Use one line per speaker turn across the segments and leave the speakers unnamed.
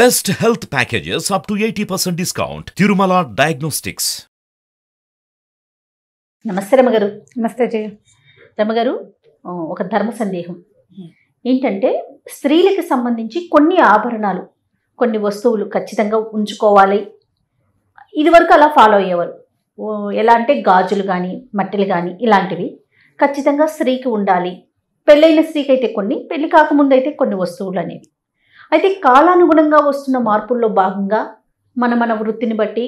Best health packages up to eighty percent discount Tirumala diagnostics నమస్తే రమగారు నమస్తే జయ రమగారు ఒక ధర్మ సందేహం ఏంటంటే స్త్రీలకు సంబంధించి కొన్ని ఆభరణాలు కొన్ని వస్తువులు ఖచ్చితంగా ఉంచుకోవాలి ఇది వరకు అలా ఫాలో అయ్యేవారు ఎలా అంటే గాజులు కానీ మట్టెలు కానీ ఇలాంటివి ఖచ్చితంగా స్త్రీకి ఉండాలి పెళ్ళైన స్త్రీకి అయితే కొన్ని పెళ్లి కాకముందు అయితే కొన్ని వస్తువులు అనేవి అయితే కాలానుగుణంగా వస్తున్న మార్పుల్లో భాగంగా మన మన వృత్తిని బట్టి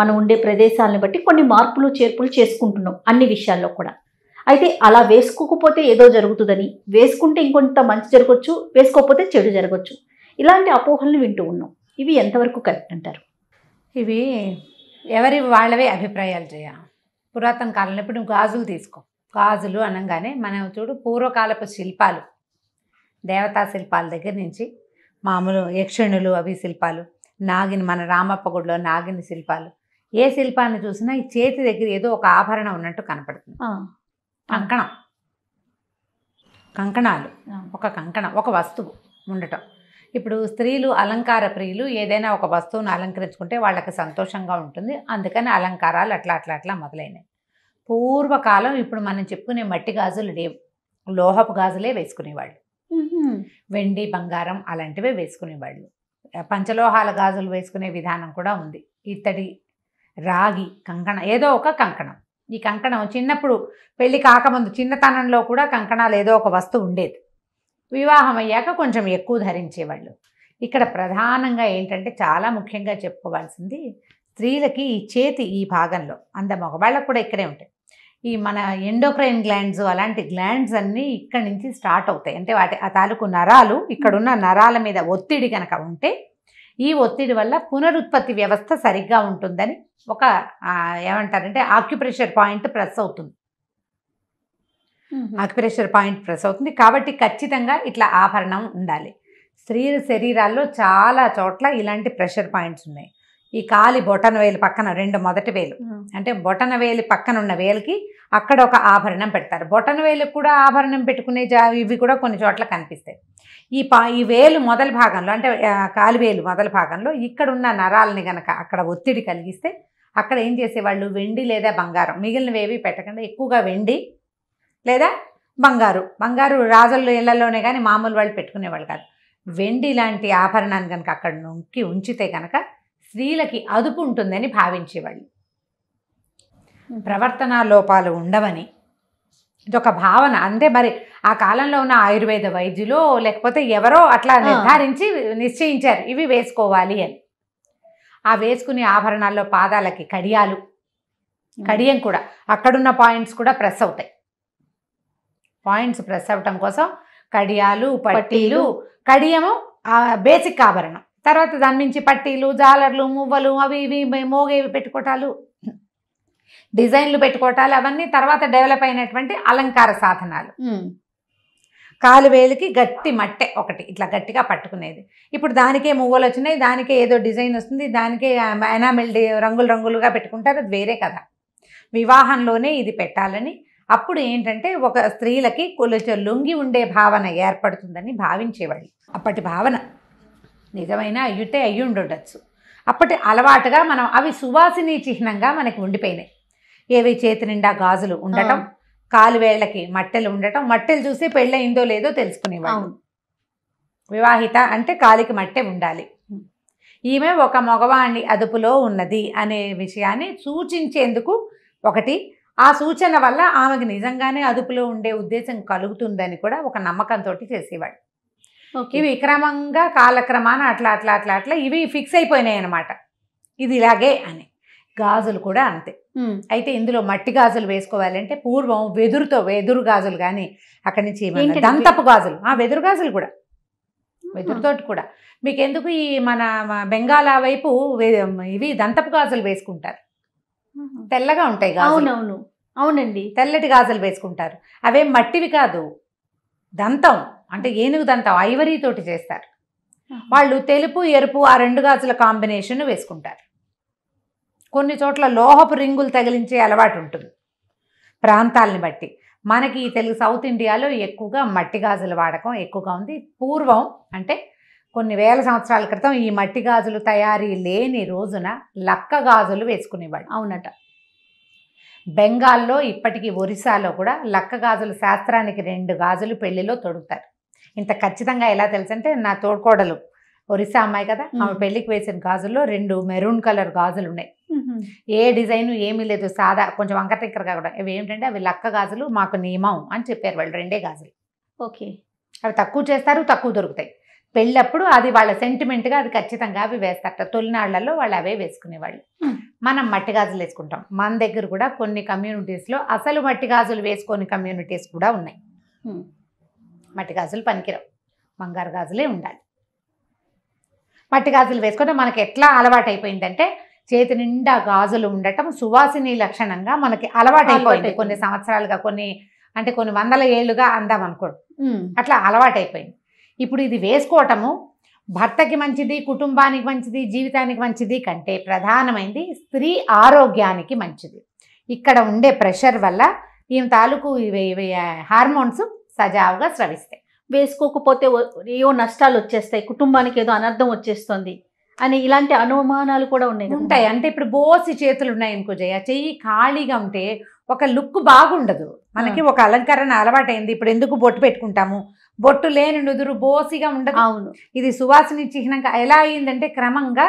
మనం ఉండే ప్రదేశాలను బట్టి కొన్ని మార్పులు చేర్పులు చేసుకుంటున్నాం అన్ని విషయాల్లో కూడా అయితే అలా వేసుకోకపోతే ఏదో జరుగుతుందని వేసుకుంటే ఇంకొంత మంచి జరగచ్చు వేసుకోకపోతే చెడు జరగచ్చు ఇలాంటి అపోహలను వింటూ ఉన్నాం ఇవి ఎంతవరకు కరెక్ట్ అంటారు
ఇవి ఎవరి వాళ్ళవే అభిప్రాయాలు జయ పురాతన కాలంలో ఇప్పుడు నువ్వు గాజులు తీసుకో గాజులు అనగానే మనం చూడు పూర్వకాలపు శిల్పాలు దేవతా శిల్పాల దగ్గర నుంచి మామూలు యక్షణులు అవి శిల్పాలు నాగిని మన రామప్ప గుడిలో నాగిని శిల్పాలు ఏ శిల్పాన్ని చూసినా ఈ చేతి దగ్గర ఏదో ఒక ఆభరణం ఉన్నట్టు కనపడుతుంది కంకణం కంకణాలు ఒక కంకణం ఒక వస్తువు ఉండటం ఇప్పుడు స్త్రీలు అలంకార ప్రియులు ఏదైనా ఒక వస్తువును అలంకరించుకుంటే వాళ్ళకి సంతోషంగా ఉంటుంది అందుకని అలంకారాలు అట్లా అట్లా అట్లా మొదలైనవి పూర్వకాలం ఇప్పుడు మనం చెప్పుకునే మట్టి గాజులు లేవు లోహపు గాజులే వేసుకునేవాళ్ళు వెండి బంగారం అలాంటివే వేసుకునేవాళ్ళు పంచలోహాల గాజులు వేసుకునే విధానం కూడా ఉంది ఇత్తడి రాగి కంకణం ఏదో ఒక కంకణం ఈ కంకణం చిన్నప్పుడు పెళ్ళి కాకముందు చిన్నతనంలో కూడా కంకణాలు ఏదో ఒక వస్తువు ఉండేది వివాహం అయ్యాక కొంచెం ఎక్కువ ధరించేవాళ్ళు ఇక్కడ ప్రధానంగా ఏంటంటే చాలా ముఖ్యంగా చెప్పుకోవాల్సింది స్త్రీలకి ఈ చేతి ఈ భాగంలో అంద మగవాళ్ళకు కూడా ఇక్కడే ఉంటాయి ఈ మన ఎండోక్రైన్ గ్లాండ్స్ అలాంటి గ్లాండ్స్ అన్నీ ఇక్కడ నుంచి స్టార్ట్ అవుతాయి అంటే వాటి ఆ తాలూకు నరాలు ఇక్కడున్న నరాల మీద ఒత్తిడి కనుక ఉంటే ఈ ఒత్తిడి వల్ల పునరుత్పత్తి వ్యవస్థ సరిగ్గా ఉంటుందని ఒక ఏమంటారంటే ఆక్యుప్రెషర్ పాయింట్ ప్రెస్ అవుతుంది ఆక్యుప్రెషర్ పాయింట్ ప్రెస్ అవుతుంది కాబట్టి ఖచ్చితంగా ఇట్లా ఆభరణం ఉండాలి స్త్రీ శరీరాల్లో చాలా చోట్ల ఇలాంటి ప్రెషర్ పాయింట్స్ ఉన్నాయి ఈ కాలి బొటన వేలు పక్కన రెండు మొదటి వేలు అంటే బొటన వేలు పక్కన ఉన్న వేలుకి అక్కడ ఒక ఆభరణం పెడతారు బొటన వేలు కూడా ఆభరణం పెట్టుకునే జా ఇవి కూడా కొన్ని చోట్ల కనిపిస్తాయి ఈ పా ఈ వేలు మొదల భాగంలో అంటే కాలి వేలు మొదల భాగంలో ఇక్కడ ఉన్న నరాలని గనక అక్కడ ఒత్తిడి కలిగిస్తే అక్కడ ఏం చేసేవాళ్ళు వెండి లేదా బంగారం మిగిలినవేవి పెట్టకుండా ఎక్కువగా వెండి లేదా బంగారు బంగారు రాజుల ఇళ్లలోనే కానీ మామూలు వాళ్ళు పెట్టుకునేవాళ్ళు కాదు వెండి లాంటి ఆభరణాన్ని కనుక అక్కడ నొక్కి ఉంచితే కనుక స్త్రీలకి అదుపు ఉంటుందని భావించేవాళ్ళు ప్రవర్తన లోపాలు ఉండవని ఇదొక భావన అంతే మరి ఆ కాలంలో ఉన్న ఆయుర్వేద వైద్యులు లేకపోతే ఎవరో అట్లా నిర్ధారించి నిశ్చయించారు ఇవి వేసుకోవాలి అని ఆ వేసుకునే ఆభరణాల్లో పాదాలకి కడియాలు కడియం కూడా అక్కడున్న పాయింట్స్ కూడా ప్రెస్ అవుతాయి పాయింట్స్ ప్రెస్ అవటం కోసం కడియాలు పట్టీలు కడియము బేసిక్ ఆభరణం తర్వాత దాని నుంచి పట్టీలు జాలర్లు మువ్వలు అవి ఇవి మోగేవి పెట్టుకోటాలు డిజైన్లు పెట్టుకోవటాలు అవన్నీ తర్వాత డెవలప్ అయినటువంటి అలంకార సాధనాలు కాలువేలికి గట్టి మట్టె ఒకటి ఇట్లా గట్టిగా పట్టుకునేది ఇప్పుడు దానికే మువ్వలు వచ్చినాయి దానికే ఏదో డిజైన్ వస్తుంది దానికే ఎనామిల్ రంగులు రంగులుగా పెట్టుకుంటారు అది వేరే కదా వివాహంలోనే ఇది పెట్టాలని అప్పుడు ఏంటంటే ఒక స్త్రీలకి కొంచెం లొంగి ఉండే భావన ఏర్పడుతుందని భావించేవాళ్ళు అప్పటి భావన నిజమైన అయ్యుంటే ఉండొచ్చు అప్పటి అలవాటుగా మనం అవి సువాసిని చిహ్నంగా మనకి ఉండిపోయినాయి ఏవి చేతి నిండా గాజులు ఉండటం కాలు మట్టెలు ఉండటం మట్టెలు చూసి పెళ్ళయిందో లేదో తెలుసుకునేవాళ్ళు వివాహిత అంటే కాలికి మట్టె ఉండాలి ఈమె ఒక మగవాణి అదుపులో ఉన్నది అనే విషయాన్ని సూచించేందుకు ఒకటి ఆ సూచన వల్ల ఆమెకు నిజంగానే అదుపులో ఉండే ఉద్దేశం కలుగుతుందని కూడా ఒక నమ్మకంతో చేసేవాడు ఇవి క్రమంగా కాలక్రమాన అట్లా అట్లా అట్లా అట్లా ఇవి ఫిక్స్ అయిపోయినాయి అనమాట ఇది ఇలాగే అని గాజులు కూడా అంతే అయితే ఇందులో మట్టి గాజులు వేసుకోవాలంటే పూర్వం వెదురుతో వెదురు గాజులు కానీ అక్కడి నుంచి దంతపు గాజులు ఆ వెదురు గాజులు కూడా వెదురుతోటి కూడా మీకు ఎందుకు ఈ మన బెంగాలా వైపు ఇవి దంతపు గాజులు వేసుకుంటారు తెల్లగా ఉంటాయి అవునవును అవునండి తెల్లటి గాజులు వేసుకుంటారు అవే మట్టివి కాదు దంతం అంటే ఏనుగు దంతం ఐవరీ తోటి చేస్తారు వాళ్ళు తెలుపు ఎరుపు ఆ రెండు గాజుల కాంబినేషన్ వేసుకుంటారు కొన్ని చోట్ల లోహపు రింగులు తగిలించే అలవాటు ఉంటుంది ప్రాంతాలని బట్టి మనకి తెలుగు సౌత్ ఇండియాలో ఎక్కువగా మట్టి గాజుల వాడకం ఎక్కువగా ఉంది పూర్వం అంటే కొన్ని వేల సంవత్సరాల క్రితం ఈ మట్టి గాజులు తయారీ లేని రోజున లక్క గాజులు వేసుకునేవాడు అవునట బెంగాల్లో ఇప్పటికీ ఒరిస్సాలో కూడా లక్క గాజులు శాస్త్రానికి రెండు గాజులు పెళ్లిలో తొడుగుతారు ఇంత ఖచ్చితంగా ఎలా తెలుసంటే నా తోడుకోడలు ఒరిస్సా అమ్మాయి కదా ఆమె పెళ్లికి వేసిన గాజుల్లో రెండు మెరూన్ కలర్ గాజులు ఉన్నాయి ఏ డిజైన్ ఏమీ లేదు సాదా కొంచెం వంకటింకరగా కూడా ఇవి ఏంటంటే అవి లక్క గాజులు మాకు నియమం అని చెప్పారు వాళ్ళు రెండే గాజులు ఓకే అవి తక్కువ చేస్తారు తక్కువ దొరుకుతాయి పెళ్ళప్పుడు అది వాళ్ళ సెంటిమెంట్గా అది ఖచ్చితంగా అవి వేస్తారట తొలినాళ్లలో వాళ్ళు అవే వేసుకునేవాళ్ళు మనం మట్టి గాజులు వేసుకుంటాం మన దగ్గర కూడా కొన్ని కమ్యూనిటీస్లో అసలు మట్టి గాజులు వేసుకొని కమ్యూనిటీస్ కూడా ఉన్నాయి మట్టి గాజులు పనికిరావు బంగారు గాజులే ఉండాలి మట్టి గాజులు వేసుకుంటే మనకి ఎట్లా అలవాటైపోయిందంటే చేతి నిండా గాజులు ఉండటం సువాసిని లక్షణంగా మనకి అలవాటైపోయింది కొన్ని సంవత్సరాలుగా కొన్ని అంటే కొన్ని వందల ఏళ్ళుగా అందాం అనుకోడు అట్లా అలవాటైపోయింది ఇప్పుడు ఇది వేసుకోవటము భర్తకి మంచిది కుటుంబానికి మంచిది జీవితానికి మంచిది కంటే ప్రధానమైంది స్త్రీ ఆరోగ్యానికి మంచిది ఇక్కడ ఉండే ప్రెషర్ వల్ల ఈమె తాలూకు హార్మోన్స్ సజావుగా
స్రవిస్తాయి వేసుకోకపోతే ఏవో నష్టాలు వచ్చేస్తాయి కుటుంబానికి ఏదో అనర్థం వచ్చేస్తుంది అని ఇలాంటి అనుమానాలు కూడా ఉన్నాయి ఉంటాయి అంటే ఇప్పుడు బోసి చేతులు ఉన్నాయి అనుకో జయ చెయ్యి
ఖాళీగా ఉంటే ఒక లుక్ బాగుండదు మనకి ఒక అలంకరణ అలవాటైంది ఇప్పుడు ఎందుకు బొట్టు పెట్టుకుంటాము బొట్టు లేని నుదురు బోసిగా ఉండదు అవును ఇది సువాసన చిహ్నంగా ఎలా అయిందంటే క్రమంగా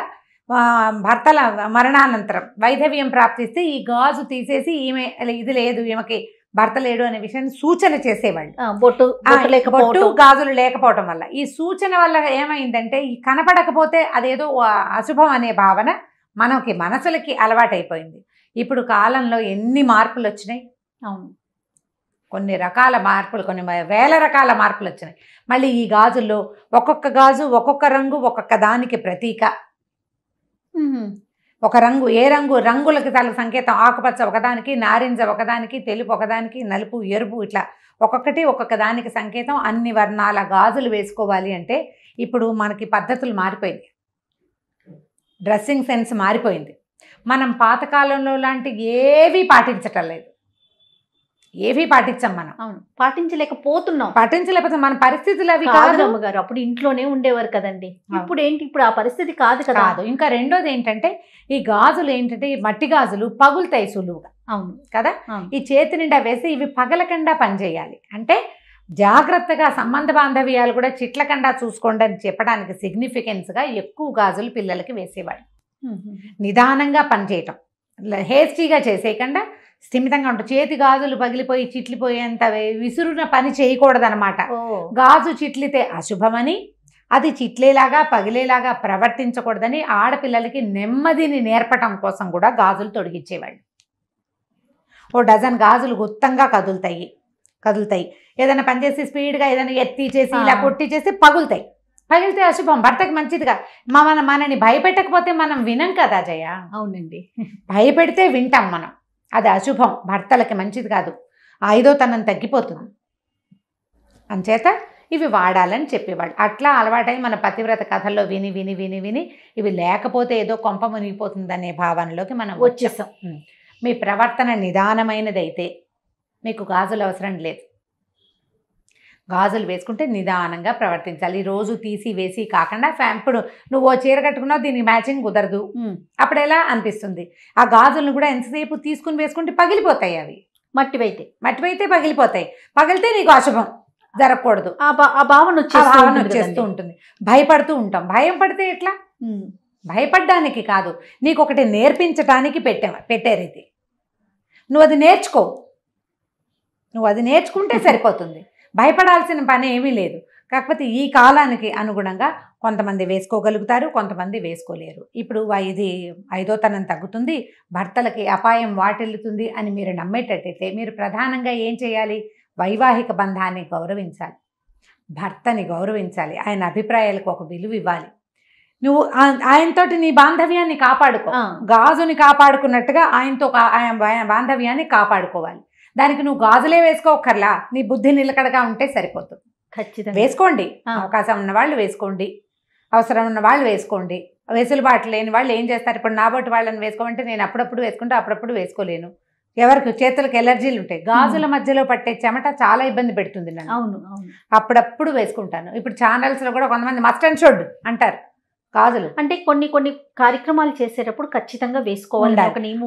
భర్తల మరణానంతరం వైధవ్యం ప్రాప్తిస్తే ఈ గాజు తీసేసి ఈమె ఇది లేదు ఈమెకి భర్త లేడు అనే విషయాన్ని సూచన చేసేవాళ్ళు బొట్టు బొట్టు గాజులు లేకపోవటం వల్ల ఈ సూచన వల్ల ఏమైందంటే ఈ కనపడకపోతే అదేదో అశుభం అనే భావన మనకి మనసులకి అలవాటైపోయింది ఇప్పుడు కాలంలో ఎన్ని మార్పులు వచ్చినాయి అవును కొన్ని రకాల మార్పులు కొన్ని వేల రకాల మార్పులు వచ్చినాయి మళ్ళీ ఈ గాజుల్లో ఒక్కొక్క గాజు ఒక్కొక్క రంగు ఒక్కొక్క దానికి ప్రతీక ఒక రంగు ఏ రంగు రంగులకి తల సంకేతం ఆకుపచ్చ ఒకదానికి నారింజ ఒకదానికి తెలుపు ఒకదానికి నలుపు ఎరుపు ఇట్లా ఒక్కొక్కటి ఒక్కొక్క దానికి సంకేతం అన్ని వర్ణాల గాజులు వేసుకోవాలి అంటే ఇప్పుడు మనకి పద్ధతులు మారిపోయింది డ్రెస్సింగ్ సెన్స్ మారిపోయింది మనం పాతకాలంలో లాంటి ఏవీ పాటించటం లేదు ఏవి పాటించాం మనం అవును పాటించలేకపోతున్నాం పాటించలేకపోతే మన పరిస్థితులు అవి కాదు అమ్మగారు అప్పుడు ఇంట్లోనే ఉండేవారు కదండి ఇప్పుడు ఏంటి ఇప్పుడు ఆ పరిస్థితి కాదు కదా కాదు ఇంకా రెండోది ఏంటంటే ఈ గాజులు ఏంటంటే ఈ మట్టి గాజులు పగులుతాయి సులువుగా అవును కదా ఈ చేతి నిండా వేసి ఇవి పగలకుండా పనిచేయాలి అంటే జాగ్రత్తగా సంబంధ బాంధవ్యాలు కూడా చిట్లకుండా చూసుకోండి అని చెప్పడానికి సిగ్నిఫికెన్స్గా ఎక్కువ గాజులు పిల్లలకి వేసేవాడు నిదానంగా పనిచేయటం హేస్టీగా చేసేయకుండా స్థిమితంగా ఉంటుంది చేతి గాజులు పగిలిపోయి చిట్లిపోయేంత విసురున పని చేయకూడదనమాట గాజు చిట్లితే అశుభమని అది చిట్లేలాగా పగిలేలాగా ప్రవర్తించకూడదని ఆడపిల్లలకి నెమ్మదిని నేర్పటం కోసం కూడా గాజులు తొడిగించేవాళ్ళు ఓ డజన్ గాజులు గుత్తంగా కదులుతాయి కదులుతాయి ఏదైనా పనిచేసి స్పీడ్గా ఏదైనా ఎత్తి చేసి ఇలా కొట్టి చేసి పగులుతాయి పగిలితే అశుభం భర్తకి మంచిది కాదు మన మనని భయపెట్టకపోతే మనం వినం కదా జయ అవునండి భయపెడితే వింటాం మనం అది అశుభం భర్తలకి మంచిది కాదు ఐదో తనం తగ్గిపోతుంది అంచేత ఇవి వాడాలని చెప్పేవాడు అట్లా అలవాటై మన పతివ్రత కథల్లో విని విని విని విని ఇవి లేకపోతే ఏదో కొంప మునిగిపోతుందనే భావనలోకి మనం వచ్చేసాం మీ ప్రవర్తన నిదానమైనదైతే మీకు గాజులు అవసరం లేదు గాజులు వేసుకుంటే నిదానంగా ప్రవర్తించాలి రోజు తీసి వేసి కాకుండా ఇప్పుడు నువ్వు ఓ చీర కట్టుకున్నావు దీనికి మ్యాచింగ్ కుదరదు అప్పుడు ఎలా అనిపిస్తుంది ఆ గాజులను కూడా ఎంతసేపు తీసుకుని వేసుకుంటే పగిలిపోతాయి అవి మట్టివైతే మట్టివైతే పగిలిపోతాయి పగిలితే నీకు అశుభం జరగకూడదు ఆ భావన వచ్చే భావన వచ్చేస్తూ ఉంటుంది భయపడుతూ ఉంటాం భయం పడితే ఎట్లా భయపడ్డానికి కాదు నీకు ఒకటి నేర్పించడానికి పెట్టా పెట్టారు నువ్వు అది నేర్చుకో నువ్వు అది నేర్చుకుంటే సరిపోతుంది భయపడాల్సిన పని ఏమీ లేదు కాకపోతే ఈ కాలానికి అనుగుణంగా కొంతమంది వేసుకోగలుగుతారు కొంతమంది వేసుకోలేరు ఇప్పుడు ఇది ఐదోతనం తగ్గుతుంది భర్తలకి అపాయం వాటిల్లుతుంది అని మీరు నమ్మేటట్టయితే మీరు ప్రధానంగా ఏం చేయాలి వైవాహిక బంధాన్ని గౌరవించాలి భర్తని గౌరవించాలి ఆయన అభిప్రాయాలకు ఒక విలువ ఇవ్వాలి నువ్వు ఆయనతోటి నీ బాంధవ్యాన్ని కాపాడుకో గాజుని కాపాడుకున్నట్టుగా ఆయనతో ఆయన బాంధవ్యాన్ని కాపాడుకోవాలి దానికి నువ్వు గాజులే వేసుకోకర్లా నీ బుద్ధి నిలకడగా ఉంటే సరిపోతుంది ఖచ్చితంగా వేసుకోండి అవకాశం ఉన్న వాళ్ళు వేసుకోండి అవసరం ఉన్న వాళ్ళు వేసుకోండి వెసులుబాటు లేని వాళ్ళు ఏం చేస్తారు ఇప్పుడు నాబోటి వాళ్ళని వేసుకోమంటే నేను అప్పుడప్పుడు వేసుకుంటే అప్పుడప్పుడు వేసుకోలేను ఎవరికి చేతులకు ఎలర్జీలు ఉంటాయి గాజుల మధ్యలో పట్టే చెమట చాలా ఇబ్బంది పెడుతుంది నన్ను అవును అప్పుడప్పుడు వేసుకుంటాను ఇప్పుడు ఛానల్స్లో కూడా కొంతమంది మస్ట్ అండ్ షుడ్ అంటారు కాజలు అంటే కొన్ని కొన్ని కార్యక్రమాలు చేసేటప్పుడు ఖచ్చితంగా వేసుకోవాలి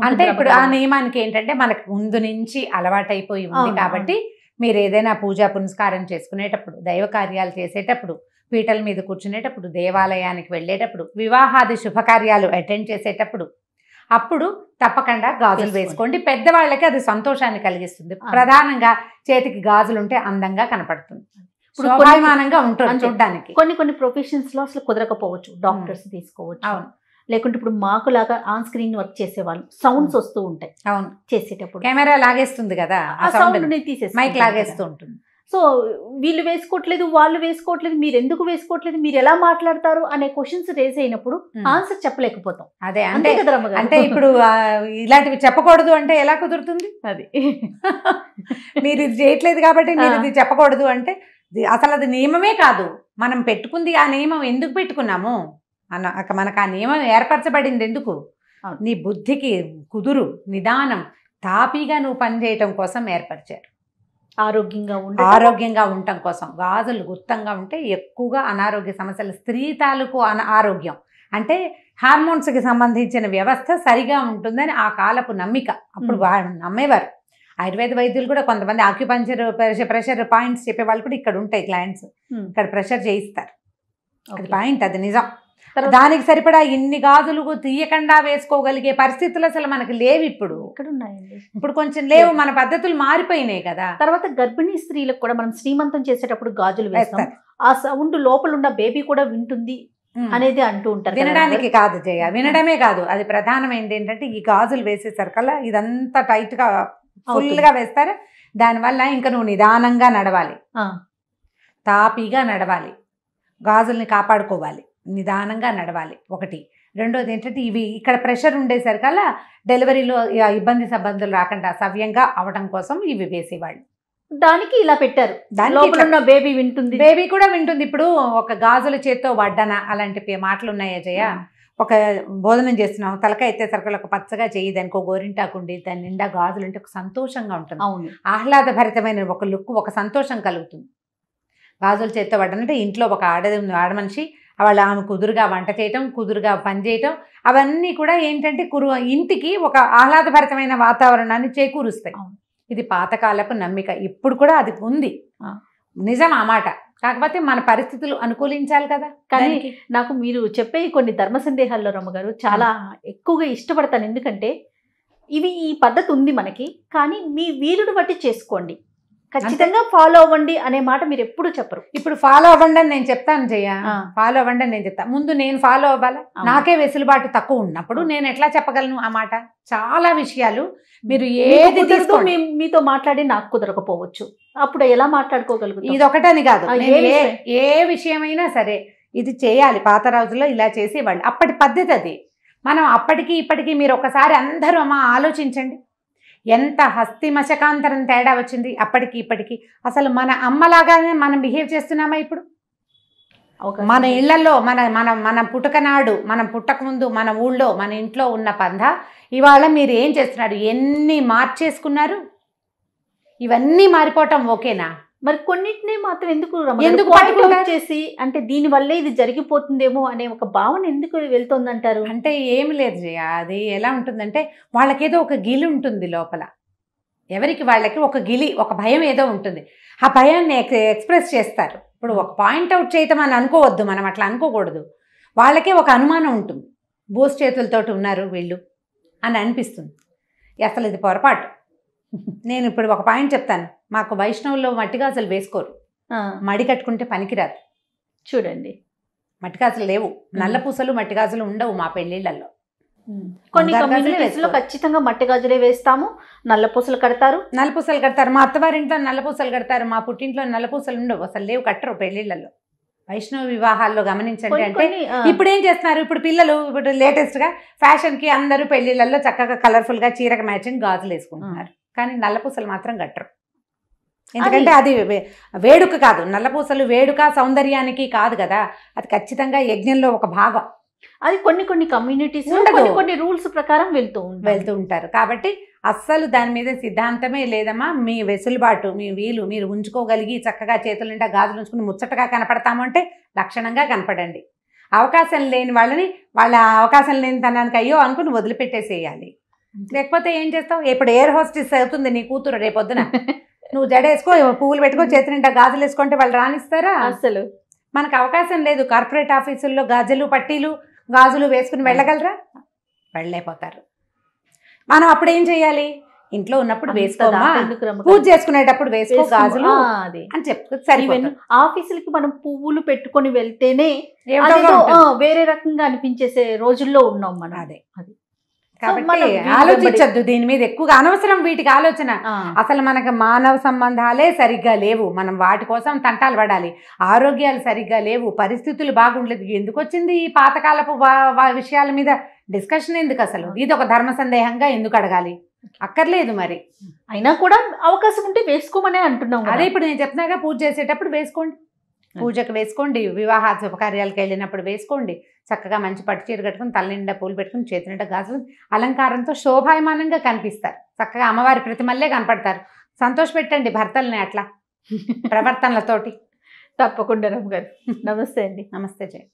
అంటే ఇప్పుడు ఆ నియమానికి ఏంటంటే మనకు ముందు నుంచి అలవాటైపోయి ఉంది కాబట్టి మీరు ఏదైనా పూజా పునస్కారం చేసుకునేటప్పుడు దైవ కార్యాలు చేసేటప్పుడు పీటల మీద కూర్చునేటప్పుడు దేవాలయానికి వెళ్ళేటప్పుడు వివాహాది శుభకార్యాలు అటెండ్ చేసేటప్పుడు అప్పుడు తప్పకుండా గాజులు వేసుకోండి పెద్దవాళ్ళకి అది సంతోషాన్ని కలిగిస్తుంది ప్రధానంగా చేతికి గాజులుంటే అందంగా కనపడుతుంది
ఇప్పుడు అభిమానంగా ఉంటుంది చూడడానికి కొన్ని కొన్ని ప్రొఫెషన్స్ లో అసలు కుదరకపోవచ్చు డాక్టర్స్ hmm. తీసుకోవచ్చు అవును లేకుంటే ఇప్పుడు మాకు లాగా ఆన్ స్క్రీన్ వర్క్ చేసేవాళ్ళు సౌండ్స్ hmm. వస్తూ ఉంటాయి అవును చేసేటప్పుడు కెమెరా లాగేస్తుంది కదా ఆ సౌండ్ తీసేసి మైక్ లాగేస్తూ ఉంటుంది సో వీళ్ళు వేసుకోవట్లేదు వాళ్ళు వేసుకోవట్లేదు మీరు ఎందుకు వేసుకోవట్లేదు మీరు ఎలా మాట్లాడతారు అనే క్వశ్చన్స్ రేజ్ అయినప్పుడు ఆన్సర్ hmm. చెప్పలేకపోతాం అదే అంటే అంటే ఇప్పుడు ఇలాంటివి చెప్పకూడదు అంటే ఎలా
కుదురుతుంది అది మీరు ఇది చేయట్లేదు కాబట్టి మీరు ఇది చెప్పకూడదు అంటే అసలు అది నియమమే కాదు మనం పెట్టుకుంది ఆ నియమం ఎందుకు పెట్టుకున్నాము అన్న మనకు ఆ నియమం ఏర్పరచబడింది ఎందుకు నీ బుద్ధికి కుదురు నిదానం తాపీగా నువ్వు పనిచేయటం కోసం ఏర్పరిచారు ఆరోగ్యంగా ఉంటే ఆరోగ్యంగా ఉండటం కోసం గాజులు గుత్తంగా ఉంటే ఎక్కువగా అనారోగ్య సమస్యలు స్త్రీ తాలూకు అన ఆరోగ్యం అంటే హార్మోన్స్కి సంబంధించిన వ్యవస్థ సరిగా ఉంటుందని ఆ కాలపు నమ్మిక అప్పుడు నమ్మేవారు ఆయుర్వేద వైద్యులు కూడా కొంతమంది ఆక్యుపంచర్ ప్రెషర్ పాయింట్స్ చెప్పే వాళ్ళు కూడా ఇక్కడ ఉంటాయి క్లయింట్స్ ఇక్కడ ప్రెషర్ చేయిస్తారు అది పాయింట్ అది నిజం దానికి సరిపడా ఇన్ని గాజులు తీయకుండా వేసుకోగలిగే పరిస్థితులు అసలు మనకి లేవు ఇప్పుడు
ఇక్కడ ఉన్నాయండి ఇప్పుడు కొంచెం లేవు మన పద్ధతులు మారిపోయినాయి కదా తర్వాత గర్భిణీ స్త్రీలకు కూడా మనం శ్రీమంతం చేసేటప్పుడు గాజులు వేస్తాం ఆ సౌండ్ లోపల ఉన్న బేబీ కూడా వింటుంది అనేది అంటూ ఉంటారు వినడానికి
కాదు జయ వినడమే కాదు అది ప్రధానమైనది ఏంటంటే ఈ గాజులు వేసేసరికల్లా ఇదంతా టైట్ గా ఫుల్ గా వేస్తారు దానివల్ల ఇంకా నువ్వు నిదానంగా నడవాలి తాపీగా నడవాలి గాజుల్ని కాపాడుకోవాలి నిదానంగా నడవాలి ఒకటి రెండోది ఏంటంటే ఇవి ఇక్కడ ప్రెషర్ ఉండేసరికల్లా డెలివరీలో ఇబ్బంది సబ్బందులు రాకుండా సవ్యంగా అవడం కోసం ఇవి వేసేవాళ్ళు దానికి ఇలా పెట్టారు
దాని
బేబీ వింటుంది బేబీ కూడా వింటుంది ఇప్పుడు ఒక గాజుల చేత్తో వడ్డన అలాంటి మాటలు ఉన్నాయా జయ ఒక భోజనం చేస్తున్నాం తలకాయ ఎత్తే సరికి ఒక పచ్చగా చేయి దానికి ఒక గోరింటాకుండి దాని నిండా గాజులు ఉంటే ఒక సంతోషంగా ఉంటుంది అవును ఆహ్లాదభరితమైన ఒక లుక్ ఒక సంతోషం కలుగుతుంది గాజులు చేత్తో పడ్డానంటే ఇంట్లో ఒక ఆడది ఆడ మనిషి వాళ్ళు ఆమె కుదురుగా వంట చేయటం కుదురుగా పని చేయటం అవన్నీ కూడా ఏంటంటే కురు ఇంటికి ఒక ఆహ్లాదభరితమైన వాతావరణాన్ని చేకూరుస్తాయి ఇది పాతకాలపు నమ్మిక ఇప్పుడు కూడా అది ఉంది నిజం
ఆ మాట కాకపోతే మన పరిస్థితులు అనుకూలించాలి కదా కానీ నాకు మీరు చెప్పే కొన్ని ధర్మ సందేహాల్లో రమ్మగారు చాలా ఎక్కువగా ఇష్టపడతాను ఎందుకంటే ఇవి ఈ పద్ధతి ఉంది మనకి కానీ మీ వీలుడు బట్టి చేసుకోండి ఖచ్చితంగా ఫాలో అవ్వండి అనే మాట మీరు
ఎప్పుడు చెప్పరు ఇప్పుడు ఫాలో అవ్వండి అని నేను చెప్తాను జయ ఫాలో అవ్వండి అని నేను చెప్తాను ముందు నేను ఫాలో అవ్వాలా నాకే వెసులుబాటు తక్కువ ఉన్నప్పుడు నేను ఎట్లా చెప్పగలను ఆ మాట చాలా విషయాలు మీరు ఏది మీతో మాట్లాడి నాకు కుదరకపోవచ్చు అప్పుడు ఎలా మాట్లాడుకోగలుగు ఇది ఒకటని కాదు ఏ విషయమైనా సరే ఇది చేయాలి పాత రోజుల్లో ఇలా చేసేవాళ్ళు అప్పటి పద్ధతి అది మనం అప్పటికి ఇప్పటికీ మీరు ఒకసారి అందరూ అమ్మా ఆలోచించండి ఎంత హస్తి మశకాంతరం తేడా వచ్చింది అప్పటికి ఇప్పటికి అసలు మన అమ్మలాగానే మనం బిహేవ్ చేస్తున్నామా ఇప్పుడు మన ఇళ్లలో మన మన మన పుట్టకనాడు మనం పుట్టకముందు మన ఊళ్ళో మన ఇంట్లో ఉన్న పంధ ఇవాళ మీరు ఏం చేస్తున్నారు ఎన్ని
మార్చేసుకున్నారు ఇవన్నీ మారిపోవటం ఓకేనా మరి కొన్నింటిని మాత్రం ఎందుకు ఎందుకు చేసి అంటే దీని వల్లే ఇది జరిగిపోతుందేమో అనే ఒక భావన ఎందుకు
వెళ్తుందంటారు అంటే ఏమి లేదు జయ అది ఎలా ఉంటుందంటే వాళ్ళకేదో ఒక గిలి ఉంటుంది లోపల ఎవరికి వాళ్ళకి ఒక గిలి ఒక భయం ఏదో ఉంటుంది ఆ భయాన్ని ఎక్స్ప్రెస్ చేస్తారు ఇప్పుడు ఒక పాయింట్ అవుట్ చేయటం అని అనుకోవద్దు మనం అట్లా అనుకోకూడదు వాళ్ళకే ఒక అనుమానం ఉంటుంది బోస్ చేతులతోటి ఉన్నారు వీళ్ళు అని అనిపిస్తుంది అసలు ఇది పొరపాటు నేను ఇప్పుడు ఒక పాయింట్ చెప్తాను మాకు వైష్ణవుల్లో మట్టిగా అసలు వేసుకోరు మడి కట్టుకుంటే పనికిరాదు చూడండి మట్టిగాజులు లేవు నల్ల పూసలు మట్టిగాజులు ఉండవు మా పెళ్లిళ్లలో
కొన్ని కమ్యూనిటీస్లో
ఖచ్చితంగా మట్టి గాజులే వేస్తాము నల్లపూసలు కడతారు నల్లపూసలు కడతారు మా అత్తవారింట్లో నల్లపూసలు కడతారు మా పుట్టింట్లో నల్లపూసలు ఉండవు అసలు లేవు కట్టరు పెళ్లిళ్లలో వైష్ణవ వివాహాల్లో గమనించండి అంటే ఇప్పుడు ఏం చేస్తున్నారు ఇప్పుడు పిల్లలు ఇప్పుడు లేటెస్ట్గా ఫ్యాషన్కి అందరూ పెళ్లిళ్లలో చక్కగా కలర్ఫుల్గా చీరక మ్యాచింగ్ గాజులు వేసుకుంటున్నారు కానీ నల్లపూసలు మాత్రం కట్టరు ఎందుకంటే అది వేడుక కాదు నల్లపూసలు వేడుక సౌందర్యానికి కాదు కదా అది ఖచ్చితంగా యజ్ఞంలో ఒక భాగం అది కొన్ని కొన్ని కమ్యూనిటీస్ కొన్ని కొన్ని రూల్స్ ప్రకారం వెళ్తూ వెళ్తూ ఉంటారు కాబట్టి అస్సలు దాని మీద సిద్ధాంతమే లేదమ్మా మీ వెసులుబాటు మీ వీలు మీరు ఉంచుకోగలిగి చక్కగా చేతులు నిండా గాజులు ఉంచుకుని ముచ్చటగా కనపడతాము అంటే లక్షణంగా కనపడండి అవకాశం లేని వాళ్ళని వాళ్ళ అవకాశం లేని తనానికి అయ్యో అనుకుని వదిలిపెట్టేసేయాలి లేకపోతే ఏం చేస్తావు ఇప్పుడు ఎయిర్ హోస్టెస్ అవుతుంది నీ కూతురు రేపు పొద్దున నువ్వు జడేసుకో పువ్వులు పెట్టుకో చేతి నిండా గాజులు వేసుకుంటే వాళ్ళు రాణిస్తారా అసలు మనకు అవకాశం లేదు కార్పొరేట్ ఆఫీసుల్లో గాజులు పట్టీలు గాజులు వేసుకుని వెళ్ళగలరా వెళ్ళలేకపోతారు మనం అప్పుడు ఏం చేయాలి ఇంట్లో ఉన్నప్పుడు వేసుకోమా పూజ చేసుకునేటప్పుడు వేసుకో గాజులు
అని చెప్తుంది సరే ఆఫీసులకి మనం పువ్వులు పెట్టుకొని వెళ్తేనే వేరే రకంగా అనిపించేసే రోజుల్లో ఉన్నాం మనం అదే అది కాబట్టి ఆలోచించద్దు
దీని మీద ఎక్కువగా అనవసరం వీటికి ఆలోచన అసలు మనకు మానవ సంబంధాలే సరిగ్గా లేవు మనం వాటి కోసం తంటాలు పడాలి ఆరోగ్యాలు సరిగ్గా లేవు పరిస్థితులు బాగుండలేదు ఎందుకు వచ్చింది ఈ పాతకాలపు విషయాల మీద డిస్కషన్ ఎందుకు అసలు ఇది ఒక ధర్మ సందేహంగా ఎందుకు అడగాలి అక్కర్లేదు మరి అయినా కూడా అవకాశం ఉంటే వేసుకోమనే అంటున్నాం అదే ఇప్పుడు నేను చెప్తున్నాగా పూజ చేసేటప్పుడు వేసుకోండి పూజకు వేసుకోండి వివాహ శుభకార్యాలకు వెళ్ళినప్పుడు వేసుకోండి చక్కగా మంచి పట్టు చీర కట్టుకుని నిండా పూలు పెట్టుకుని చేతి నిండా గాజులు అలంకారంతో శోభాయమానంగా కనిపిస్తారు చక్కగా అమ్మవారి ప్రతిమల్లే కనపడతారు సంతోష పెట్టండి భర్తల్ని అట్లా ప్రవర్తనలతోటి
తప్పకుండా గారు నమస్తే అండి నమస్తే జయ